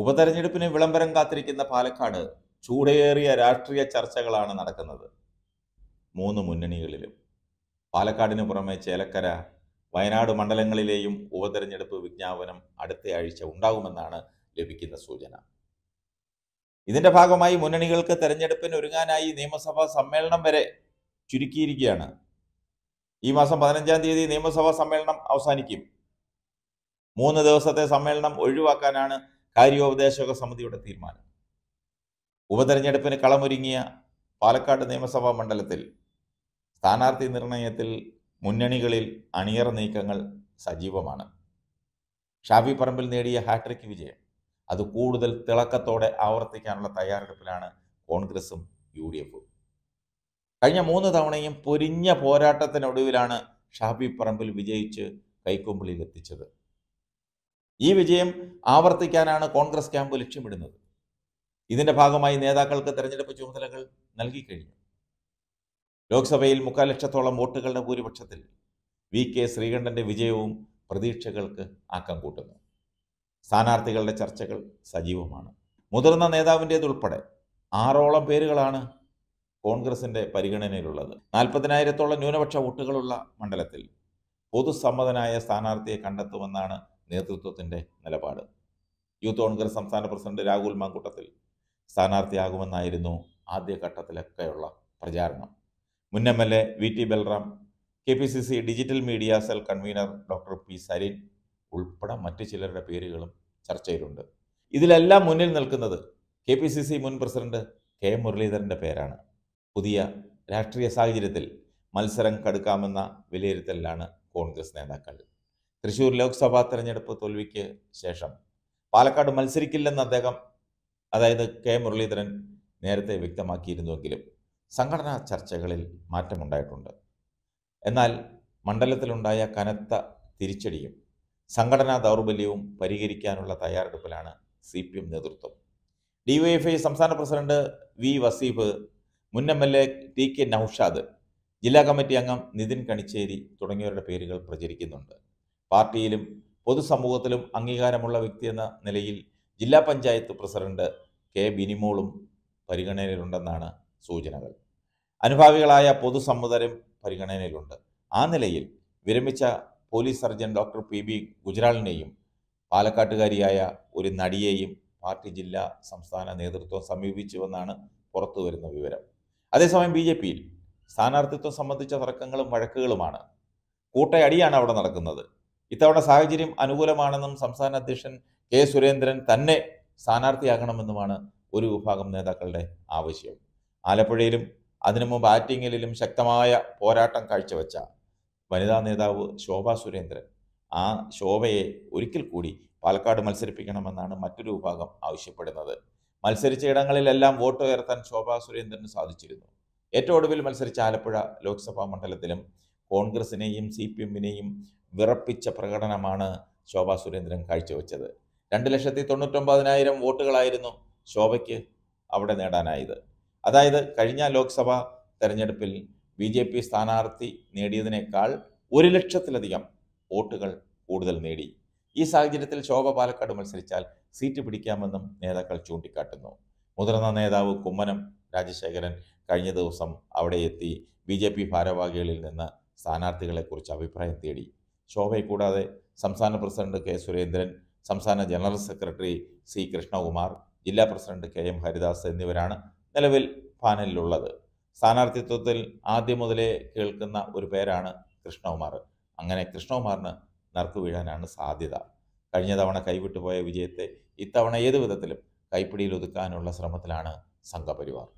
ഉപതെരഞ്ഞെടുപ്പിന് വിളംബരം കാത്തിരിക്കുന്ന പാലക്കാട് ചൂടേറിയ രാഷ്ട്രീയ ചർച്ചകളാണ് നടക്കുന്നത് മൂന്ന് മുന്നണികളിലും പാലക്കാടിന് പുറമെ ചേലക്കര വയനാട് മണ്ഡലങ്ങളിലെയും ഉപതെരഞ്ഞെടുപ്പ് വിജ്ഞാപനം അടുത്തയാഴ്ച ഉണ്ടാകുമെന്നാണ് ലഭിക്കുന്ന സൂചന ഇതിന്റെ ഭാഗമായി മുന്നണികൾക്ക് തെരഞ്ഞെടുപ്പിന് ഒരുങ്ങാനായി നിയമസഭാ സമ്മേളനം വരെ ചുരുക്കിയിരിക്കുകയാണ് ഈ മാസം പതിനഞ്ചാം തീയതി നിയമസഭാ സമ്മേളനം അവസാനിക്കും മൂന്ന് ദിവസത്തെ സമ്മേളനം ഒഴിവാക്കാനാണ് കാര്യോപദേശക സമിതിയുടെ തീരുമാനം ഉപതെരഞ്ഞെടുപ്പിന് കളമൊരുങ്ങിയ പാലക്കാട് നിയമസഭാ മണ്ഡലത്തിൽ സ്ഥാനാർത്ഥി നിർണയത്തിൽ മുന്നണികളിൽ അണിയറ നീക്കങ്ങൾ സജീവമാണ് ഷാഫി പറമ്പിൽ നേടിയ ഹാട്രിക് വിജയം അത് കൂടുതൽ തിളക്കത്തോടെ ആവർത്തിക്കാനുള്ള തയ്യാറെടുപ്പിലാണ് കോൺഗ്രസും യു ഡി എഫും കഴിഞ്ഞ മൂന്ന് തവണയും പൊരിഞ്ഞ പോരാട്ടത്തിനൊടുവിലാണ് ഷാഫി പറമ്പിൽ വിജയിച്ച് കൈക്കൊമ്പിളിൽ എത്തിച്ചത് ഈ വിജയം ആവർത്തിക്കാനാണ് കോൺഗ്രസ് ക്യാമ്പ് ലക്ഷ്യമിടുന്നത് ഇതിന്റെ ഭാഗമായി നേതാക്കൾക്ക് തെരഞ്ഞെടുപ്പ് ചുമതലകൾ നൽകിക്കഴിഞ്ഞു ലോക്സഭയിൽ മുക്കാൽ ലക്ഷത്തോളം വോട്ടുകളുടെ ഭൂരിപക്ഷത്തിൽ വി കെ ശ്രീകണ്ഠന്റെ വിജയവും പ്രതീക്ഷകൾക്ക് ആക്കം കൂട്ടുന്നു സ്ഥാനാർത്ഥികളുടെ ചർച്ചകൾ സജീവമാണ് മുതിർന്ന നേതാവിൻ്റെതുൾപ്പെടെ ആറോളം പേരുകളാണ് കോൺഗ്രസിന്റെ പരിഗണനയിലുള്ളത് നാൽപ്പതിനായിരത്തോളം ന്യൂനപക്ഷ വോട്ടുകളുള്ള മണ്ഡലത്തിൽ പൊതുസമ്മതനായ സ്ഥാനാർത്ഥിയെ കണ്ടെത്തുമെന്നാണ് നേതൃത്വത്തിൻ്റെ നിലപാട് യൂത്ത് കോൺഗ്രസ് സംസ്ഥാന പ്രസിഡന്റ് രാഹുൽ മാങ്കൂട്ടത്തിൽ സ്ഥാനാർത്ഥിയാകുമെന്നായിരുന്നു ആദ്യഘട്ടത്തിലൊക്കെയുള്ള പ്രചാരണം മുൻ M L A V T Balram K P C C digital media cell convener doctor P Sarin ഉൾപ്പെടെ മറ്റു ചിലരുടെ പേരുകളും ചർച്ചയിലുണ്ട് ഇതിലെല്ലാം മുന്നിൽ നിൽക്കുന്നത് കെ പി സി സി മുൻ പ്രസിഡന്റ് കെ മുരളീധരൻ്റെ പേരാണ് പുതിയ രാഷ്ട്രീയ സാഹചര്യത്തിൽ മത്സരം കടുക്കാമെന്ന വിലയിരുത്തലിലാണ് കോൺഗ്രസ് നേതാക്കൾ തൃശൂർ ലോക്സഭാ തെരഞ്ഞെടുപ്പ് തോൽവിക്ക് ശേഷം പാലക്കാട് മത്സരിക്കില്ലെന്ന് അദ്ദേഹം അതായത് കെ മുരളീധരൻ നേരത്തെ വ്യക്തമാക്കിയിരുന്നുവെങ്കിലും സംഘടനാ ചർച്ചകളിൽ മാറ്റമുണ്ടായിട്ടുണ്ട് എന്നാൽ മണ്ഡലത്തിലുണ്ടായ കനത്ത തിരിച്ചടിയും സംഘടനാ ദൗർബല്യവും പരിഹരിക്കാനുള്ള തയ്യാറെടുപ്പിലാണ് സി പി എം നേതൃത്വം ഡിവൈഎഫ്ഐ സംസ്ഥാന പ്രസിഡന്റ് വി വസീഫ് മുൻ M L A T K Naushad ജില്ലാ കമ്മിറ്റി അംഗം നിതിൻ കണിച്ചേരി തുടങ്ങിയവരുടെ പേരുകൾ പ്രചരിക്കുന്നുണ്ട് പാർട്ടിയിലും പൊതുസമൂഹത്തിലും അംഗീകാരമുള്ള വ്യക്തി എന്ന നിലയിൽ ജില്ലാ പഞ്ചായത്ത് പ്രസിഡന്റ് കെ ബിനിമോളും പരിഗണനയിലുണ്ടെന്നാണ് സൂചനകൾ അനുഭാവികളായ പൊതുസമ്മതരും പരിഗണനയിലുണ്ട് ആ നിലയിൽ വിരമിച്ച police surgeon doctor P B ഗുജറാളിനെയും പാലക്കാട്ടുകാരിയായ ഒരു നടിയെയും പാർട്ടി ജില്ലാ സംസ്ഥാന നേതൃത്വം സമീപിച്ചുവെന്നാണ് പുറത്തു വരുന്ന വിവരം അതേസമയം ബി ജെ പിയിൽ സ്ഥാനാർത്ഥിത്വം സംബന്ധിച്ച തർക്കങ്ങളും വഴക്കുകളുമാണ് കൂട്ടയടിയാണ് അവിടെ നടക്കുന്നത് ഇത്തവണ സാഹചര്യം അനുകൂലമാണെന്നും സംസ്ഥാന അധ്യക്ഷൻ കെ സുരേന്ദ്രൻ തന്നെ സ്ഥാനാർത്ഥിയാകണമെന്നുമാണ് ഒരു വിഭാഗം നേതാക്കളുടെ ആവശ്യം ആലപ്പുഴയിലും അതിനു മുമ്പ് ആറ്റിങ്ങലിലും ശക്തമായ പോരാട്ടം കാഴ്ചവെച്ച വനിതാ നേതാവ് ശോഭ സുരേന്ദ്രൻ ആ ശോഭയെ ഒരിക്കൽ കൂടി പാലക്കാട് മത്സരിപ്പിക്കണമെന്നാണ് മറ്റൊരു വിഭാഗം ആവശ്യപ്പെടുന്നത് മത്സരിച്ച ഇടങ്ങളിലെല്ലാം വോട്ട് ഉയർത്താൻ ശോഭാ സുരേന്ദ്രന് സാധിച്ചിരുന്നു ഏറ്റവും ഒടുവിൽ മത്സരിച്ച ആലപ്പുഴ ലോക്സഭാ മണ്ഡലത്തിലും കോൺഗ്രസിനെയും സി പി എമ്മിനെയും വിറപ്പിച്ച പ്രകടനമാണ് ശോഭാ സുരേന്ദ്രൻ കാഴ്ചവെച്ചത് രണ്ട് ലക്ഷത്തി തൊണ്ണൂറ്റൊമ്പതിനായിരം വോട്ടുകളായിരുന്നു ശോഭയ്ക്ക് അവിടെ നേടാനായത് അതായത് കഴിഞ്ഞ ലോക്സഭാ തെരഞ്ഞെടുപ്പിൽ ബി ജെ പി സ്ഥാനാർത്ഥി നേടിയതിനേക്കാൾ ഒരു ലക്ഷത്തിലധികം വോട്ടുകൾ കൂടുതൽ നേടി ഈ സാഹചര്യത്തിൽ ശോഭ പാലക്കാട് മത്സരിച്ചാൽ സീറ്റ് പിടിക്കാമെന്നും നേതാക്കൾ ചൂണ്ടിക്കാട്ടുന്നു മുതിർന്ന നേതാവ് കുമ്മനം രാജശേഖരൻ കഴിഞ്ഞ ദിവസം അവിടെ എത്തി ബി ഭാരവാഹികളിൽ നിന്ന് സ്ഥാനാർത്ഥികളെക്കുറിച്ച് അഭിപ്രായം തേടി ശോഭയെ കൂടാതെ സംസ്ഥാന പ്രസിഡന്റ് കെ സുരേന്ദ്രൻ സംസ്ഥാന ജനറൽ സെക്രട്ടറി സി കൃഷ്ണകുമാർ ജില്ലാ പ്രസിഡന്റ് കെ എം ഹരിദാസ് എന്നിവരാണ് നിലവിൽ പാനലിലുള്ളത് സ്ഥാനാർത്ഥിത്വത്തിൽ ആദ്യം മുതലേ കേൾക്കുന്ന ഒരു പേരാണ് കൃഷ്ണകുമാർ അങ്ങനെ കൃഷ്ണകുമാറിന് നറുക്കു വീഴാനാണ് സാധ്യത കഴിഞ്ഞ തവണ കൈവിട്ടുപോയ വിജയത്തെ ഇത്തവണ ഏതു വിധത്തിലും കൈപ്പിടിയിൽ ഒതുക്കാനുള്ള ശ്രമത്തിലാണ് സംഘപരിവാർ